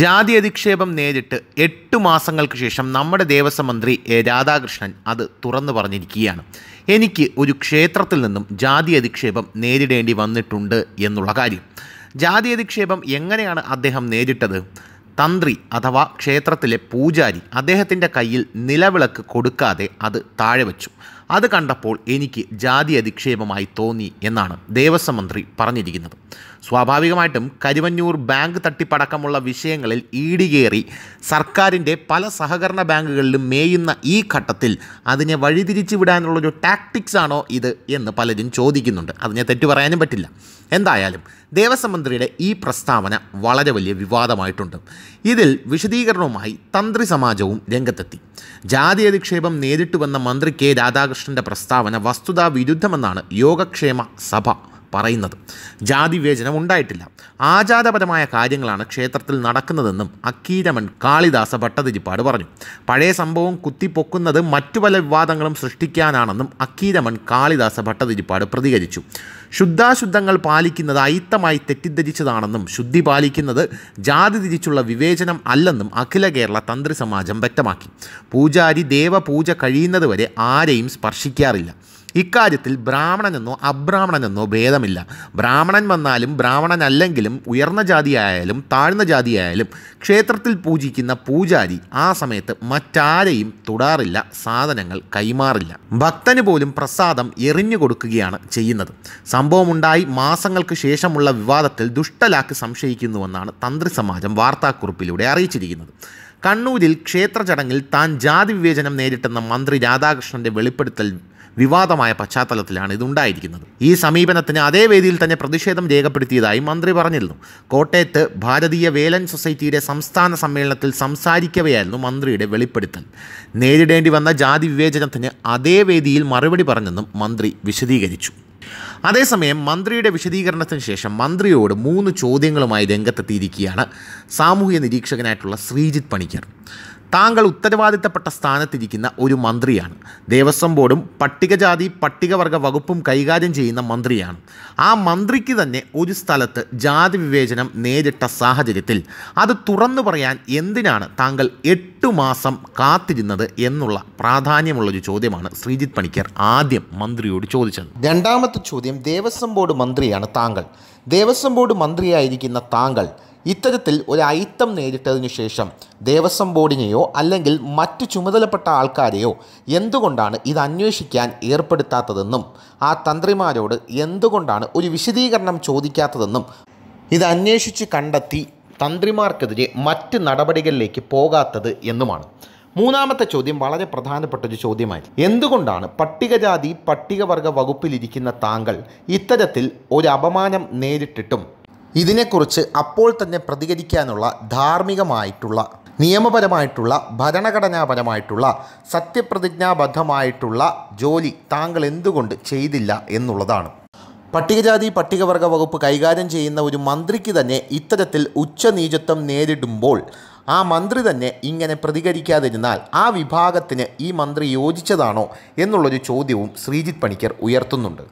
ജാതി അധിക്ഷേപം നേരിട്ട് എട്ട് മാസങ്ങൾക്ക് ശേഷം നമ്മുടെ ദേവസ്വം മന്ത്രി രാധാകൃഷ്ണൻ അത് തുറന്നു പറഞ്ഞിരിക്കുകയാണ് എനിക്ക് ഒരു ക്ഷേത്രത്തിൽ നിന്നും ജാതി അധിക്ഷേപം നേരിടേണ്ടി വന്നിട്ടുണ്ട് എന്നുള്ള കാര്യം ജാതി അധിക്ഷേപം എങ്ങനെയാണ് അദ്ദേഹം നേരിട്ടത് തന്ത്രി അഥവാ ക്ഷേത്രത്തിലെ പൂജാരി അദ്ദേഹത്തിൻ്റെ കയ്യിൽ നിലവിളക്ക് കൊടുക്കാതെ അത് താഴെ വച്ചു അത് കണ്ടപ്പോൾ എനിക്ക് ജാതി അധിക്ഷേപമായി തോന്നി എന്നാണ് ദേവസ്വം മന്ത്രി പറഞ്ഞിരിക്കുന്നത് സ്വാഭാവികമായിട്ടും കരുവന്നൂർ ബാങ്ക് തട്ടിപ്പടക്കമുള്ള വിഷയങ്ങളിൽ ഈടികേറി സർക്കാരിൻ്റെ പല സഹകരണ ബാങ്കുകളിലും മേയുന്ന ഈ ഘട്ടത്തിൽ അതിനെ വഴിതിരിച്ചു വിടാനുള്ളൊരു ടാക്ടിക്സ് ആണോ ഇത് എന്ന് പലരും ചോദിക്കുന്നുണ്ട് അതിനെ തെറ്റു പറയാനും പറ്റില്ല എന്തായാലും ദേവസ്വം മന്ത്രിയുടെ ഈ പ്രസ്താവന വളരെ വലിയ വിവാദമായിട്ടുണ്ട് ഇതിൽ വിശദീകരണവുമായി തന്ത്രി സമാജവും രംഗത്തെത്തി ജാതി അധിക്ഷേപം നേരിട്ട് വന്ന മന്ത്രി കെ രാധാകൃഷ്ണൻ്റെ പ്രസ്താവന വസ്തുതാ വിരുദ്ധമെന്നാണ് യോഗക്ഷേമ സഭ പറയുന്നത് ജാതി വിവേചനം ഉണ്ടായിട്ടില്ല ആചാരപരമായ കാര്യങ്ങളാണ് ക്ഷേത്രത്തിൽ നടക്കുന്നതെന്നും അക്കീരമൻ കാളിദാസ ഭട്ടതിരിപ്പാട് പറഞ്ഞു പഴയ സംഭവം കുത്തിപ്പൊക്കുന്നത് മറ്റു പല വിവാദങ്ങളും സൃഷ്ടിക്കാനാണെന്നും അക്കീരമൻ കാളിദാസ ഭട്ടതിരിപ്പാട് പ്രതികരിച്ചു ശുദ്ധാശുദ്ധങ്ങൾ പാലിക്കുന്നത് അയിത്തമായി തെറ്റിദ്ധരിച്ചതാണെന്നും ശുദ്ധി പാലിക്കുന്നത് ജാതി തിരിച്ചുള്ള വിവേചനം അല്ലെന്നും അഖില കേരള തന്ത്രി സമാജം വ്യക്തമാക്കി പൂജാരി ദേവപൂജ കഴിയുന്നതുവരെ ആരെയും സ്പർശിക്കാറില്ല ഇക്കാര്യത്തിൽ ബ്രാഹ്മണനെന്നോ അബ്രാഹ്മണനെന്നോ ഭേദമില്ല ബ്രാഹ്മണൻ വന്നാലും ബ്രാഹ്മണനല്ലെങ്കിലും ഉയർന്ന ജാതിയായാലും താഴ്ന്ന ജാതിയായാലും ക്ഷേത്രത്തിൽ പൂജിക്കുന്ന പൂജാരി ആ സമയത്ത് മറ്റാരെയും തുടാറില്ല സാധനങ്ങൾ കൈമാറില്ല ഭക്തന് പോലും പ്രസാദം എറിഞ്ഞു കൊടുക്കുകയാണ് ചെയ്യുന്നത് സംഭവമുണ്ടായി മാസങ്ങൾക്ക് ശേഷമുള്ള വിവാദത്തിൽ ദുഷ്ടലാക്ക് സംശയിക്കുന്നുവെന്നാണ് തന്ത്രി സമാജം വാർത്താക്കുറിപ്പിലൂടെ അറിയിച്ചിരിക്കുന്നത് കണ്ണൂരിൽ ക്ഷേത്ര ചടങ്ങിൽ താൻ ജാതി വിവേചനം നേരിട്ടെന്ന മന്ത്രി രാധാകൃഷ്ണൻ്റെ വെളിപ്പെടുത്തൽ വിവാദമായ പശ്ചാത്തലത്തിലാണ് ഇതുണ്ടായിരിക്കുന്നത് ഈ സമീപനത്തിന് അതേ വേദിയിൽ തന്നെ പ്രതിഷേധം രേഖപ്പെടുത്തിയതായി മന്ത്രി പറഞ്ഞിരുന്നു കോട്ടയത്ത് ഭാരതീയ വേലൻ സൊസൈറ്റിയുടെ സംസ്ഥാന സമ്മേളനത്തിൽ സംസാരിക്കവെയായിരുന്നു മന്ത്രിയുടെ വെളിപ്പെടുത്തൽ നേരിടേണ്ടി വന്ന ജാതി വിവേചനത്തിന് അതേ വേദിയിൽ മറുപടി പറഞ്ഞെന്നും മന്ത്രി വിശദീകരിച്ചു അതേസമയം മന്ത്രിയുടെ വിശദീകരണത്തിന് ശേഷം മന്ത്രിയോട് മൂന്ന് ചോദ്യങ്ങളുമായി രംഗത്തെത്തിയിരിക്കുകയാണ് സാമൂഹ്യ നിരീക്ഷകനായിട്ടുള്ള ശ്രീജിത്ത് പണിക്കർ താങ്കൾ ഉത്തരവാദിത്തപ്പെട്ട സ്ഥാനത്തിരിക്കുന്ന ഒരു മന്ത്രിയാണ് ദേവസ്വം ബോർഡും പട്ടികജാതി പട്ടികവർഗ വകുപ്പും കൈകാര്യം ചെയ്യുന്ന മന്ത്രിയാണ് ആ മന്ത്രിക്ക് തന്നെ ഒരു സ്ഥലത്ത് ജാതി വിവേചനം നേരിട്ട സാഹചര്യത്തിൽ അത് തുറന്നു പറയാൻ എന്തിനാണ് താങ്കൾ എട്ടു മാസം കാത്തിരുന്നത് എന്നുള്ള പ്രാധാന്യമുള്ളൊരു ചോദ്യമാണ് ശ്രീജിത് പണിക്കർ ആദ്യം മന്ത്രിയോട് ചോദിച്ചത് രണ്ടാമത്തെ ചോദ്യം ദേവസ്വം ബോർഡ് മന്ത്രിയാണ് താങ്കൾ ദേവസ്വം ബോർഡ് മന്ത്രിയായിരിക്കുന്ന താങ്കൾ ഇത്തരത്തിൽ ഒരു നേരിട്ടതിനു ശേഷം ദേവസ്വം ബോർഡിനെയോ അല്ലെങ്കിൽ മറ്റു ചുമതലപ്പെട്ട ആൾക്കാരെയോ എന്തുകൊണ്ടാണ് ഇത് അന്വേഷിക്കാൻ ഏർപ്പെടുത്താത്തതെന്നും ആ തന്ത്രിമാരോട് എന്തുകൊണ്ടാണ് ഒരു വിശദീകരണം ചോദിക്കാത്തതെന്നും ഇത് അന്വേഷിച്ച് കണ്ടെത്തി തന്ത്രിമാർക്കെതിരെ മറ്റ് നടപടികളിലേക്ക് പോകാത്തത് എന്നുമാണ് മൂന്നാമത്തെ ചോദ്യം വളരെ പ്രധാനപ്പെട്ട ഒരു ചോദ്യമായി എന്തുകൊണ്ടാണ് പട്ടികജാതി പട്ടികവർഗ വകുപ്പിലിരിക്കുന്ന താങ്കൾ ഇത്തരത്തിൽ ഒരു അപമാനം നേരിട്ടിട്ടും ഇതിനെക്കുറിച്ച് അപ്പോൾ തന്നെ പ്രതികരിക്കാനുള്ള ധാർമ്മികമായിട്ടുള്ള നിയമപരമായിട്ടുള്ള ഭരണഘടനാപരമായിട്ടുള്ള സത്യപ്രതിജ്ഞാബദ്ധമായിട്ടുള്ള ജോലി താങ്കൾ എന്തുകൊണ്ട് ചെയ്തില്ല എന്നുള്ളതാണ് പട്ടികജാതി പട്ടികവർഗ വകുപ്പ് കൈകാര്യം ചെയ്യുന്ന ഒരു മന്ത്രിക്ക് തന്നെ ഇത്തരത്തിൽ ഉച്ചനീചത്വം നേരിടുമ്പോൾ ആ മന്ത്രി തന്നെ ഇങ്ങനെ പ്രതികരിക്കാതിരുന്നാൽ ആ വിഭാഗത്തിന് ഈ മന്ത്രി യോജിച്ചതാണോ എന്നുള്ളൊരു ചോദ്യവും ശ്രീജിത് പണിക്കർ ഉയർത്തുന്നുണ്ട്